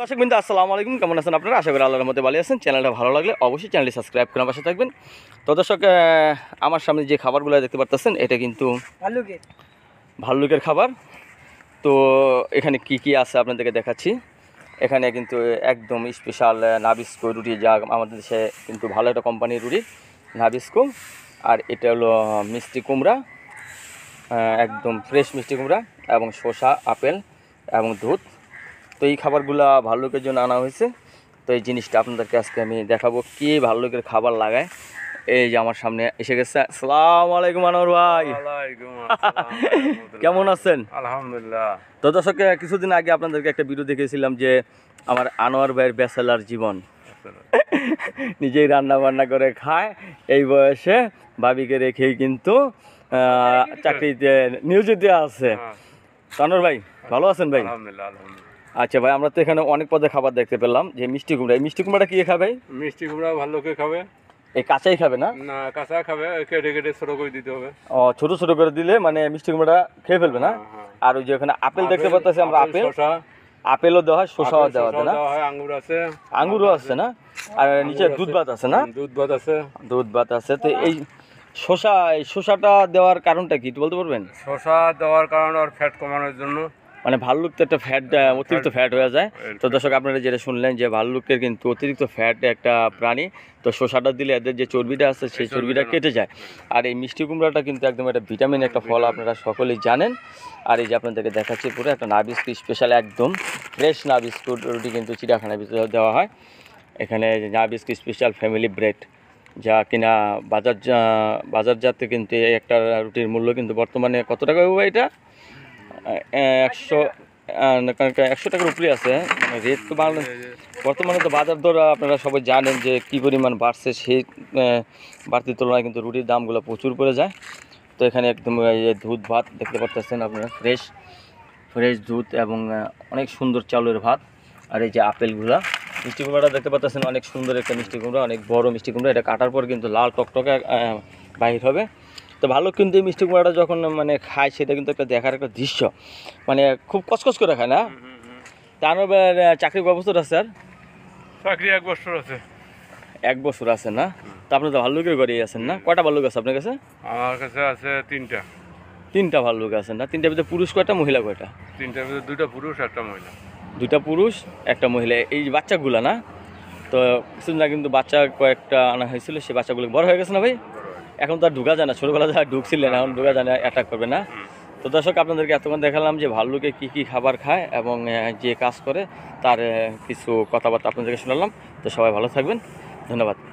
দর্শক বিন্দু আসসালামু আলাইকুম কেমন আছেন আপনারা আশা করি আল্লাহর মধ্যে ভালো আছেন চ্যানেলটা ভালো লাগলে অবশ্যই চ্যানেলটি সাবস্ক্রাইব করে পাশে থাকবেন তো দর্শক আমার সামনে যে খাবারগুলো দেখতে পারতেছেন এটা কিন্তু ভাল্লুকের ভাল্লুকের খাবার তো এখানে কি কি আছে আপনাদেরকে দেখাচ্ছি এখানে কিন্তু একদম স্পেশাল নাবিস্কো রুটি যা আমাদের দেশে কিন্তু ভালো একটা কোম্পানির রুটি নাবিস্কো আর এটা হলো মিষ্টি কুমড়া একদম ফ্রেশ মিষ্টি কুমড়া এবং শসা আপেল এবং দুধ তো এই খাবারগুলো ভাল্লুকের জন্য আনা হয়েছে তো এই জিনিসটা আপনাদেরকে আজকে আমি দেখাবো কী ভাল্লুকের খাবার লাগায় এই যে আমার সামনে এসে গেছে সালাম আলাইকুম আনোয়ার ভাই কেমন আছেন আলহামদুলিল্লাহ তো দর্শক কিছুদিন আগে আপনাদেরকে একটা ভিডিও দেখেছিলাম যে আমার আনোয়ার ভাইয়ের ব্যাচেলার জীবন নিজেই রান্না বান্না করে খায় এই বয়সে ভাবিকে রেখেই কিন্তু চাকরিতে নিয়োজিত আছে হ্যাঁ। আনোয়ার ভাই ভালো আছেন ভাই আলহামদুলিল্লাহ আলহামদুলিল্লাহ আচ্ছা ভাই আমরা তো এখানে অনেক পদের খাবার দেখতে পেলাম যে মিষ্টি কুমড়া এই মিষ্টি কুমড়াটা কি খাবে মিষ্টি কুমড়া ভালো করে খাবে এই কাঁচাই খাবে না না কাঁচা খাবে কেটে কেটে ছোট করে দিতে হবে ও ছোট ছোট করে দিলে মানে মিষ্টি কুমড়াটা খেয়ে ফেলবে না হ্যাঁ, হ্যাঁ। আর ওই যে এখানে আপেল দেখতে পাচ্ছি আমরা আপেল আপেলও দেওয়া হয় শসাও দেওয়া হয় না আঙ্গুর আছে আঙ্গুরও আছে না আর নিচে দুধ ভাত আছে না দুধ ভাত আছে দুধ ভাত আছে তো এই শসা এই শসাটা দেওয়ার কারণটা কি বলতে পারবেন শসা দেওয়ার কারণ আর ফ্যাট কমানোর জন্য মানে ভাল্লুক তো একটা ফ্যাট অতিরিক্ত ফ্যাট হয়ে যায় তো দর্শক আপনারা যেটা শুনলেন যে ভাল্লুকের কিন্তু অতিরিক্ত ফ্যাট একটা হ্যাঁ। প্রাণী তো শোষাটা দিলে এদের যে চর্বিটা আছে সেই চর্বিটা কেটে যায় হ্যাঁ। আর এই মিষ্টি কুমড়াটা কিন্তু একদম একটা ভিটামিন একটা ফল আপনারা সকলেই জানেন আর এই যে আপনাদেরকে দেখাচ্ছি পুরো একটা বিস্কুট স্পেশাল একদম ফ্রেশ বিস্কুট রুটি কিন্তু চিড়িয়াখানা ভিতরে দেওয়া হয় এখানে বিস্কুট স্পেশাল ফ্যামিলি ব্রেড যা কিনা বাজার বাজারজাত কিন্তু একটা রুটির মূল্য কিন্তু বর্তমানে কত টাকা হবে এটা একশো একশো টাকার উপরে আছে রেট মানে তো বাড়লে হ্যাঁ, বর্তমানে তো বাজার দর আপনারা সবাই জানেন যে কী পরিমাণ বাড়ছে সেই বাড়তির তুলনায় কিন্তু রুটির দামগুলো প্রচুর পড়ে যায় তো এখানে একদম দুধ ভাত দেখতে পারতেছেন আপনারা ফ্রেশ ফ্রেশ দুধ এবং অনেক সুন্দর চাউলের ভাত আর এই যে আপেলগুলা মিষ্টি কুমড়াটা দেখতে পাচ্ছেন অনেক সুন্দর একটা মিষ্টি কুমড়া অনেক বড় মিষ্টি কুমড়া এটা কাটার পর কিন্তু লাল টকটকে বাহির হবে তো ভালো কিন্তু এই মিষ্টি কুমড়াটা যখন মানে খায় সেটা কিন্তু একটা দেখার একটা দৃশ্য মানে খুব কসকস করে খায় না তার চাকরির আছে স্যার চাকরি এক বছর আছে এক বছর আছে না তো আপনি তো ভাল্লুকের ঘরে আছেন না কটা ভাল্লুক আছে আপনার কাছে আমার কাছে আছে তিনটা তিনটা ভাল্লুক আছে না তিনটার ভিতরে পুরুষ কয়টা মহিলা কয়টা তিনটার ভিতরে দুটা পুরুষ একটা মহিলা দুটা পুরুষ একটা মহিলা এই বাচ্চাগুলো না তো কিছুদিন কিন্তু বাচ্চা কয়েকটা আনা হয়েছিল সেই বাচ্চাগুলো বড় হয়ে গেছে না ভাই এখন তো আর ঢুকা যায় না ছোটোবেলা যা ঢুকছিলেন এখন ঢুকা যায় না অ্যাটাক করবে না তো দর্শক আপনাদেরকে এতক্ষণ দেখালাম যে ভাল্লুকে কি কি খাবার খায় এবং যে কাজ করে তার কিছু কথাবার্তা আপনাদেরকে শোনালাম তো সবাই ভালো থাকবেন ধন্যবাদ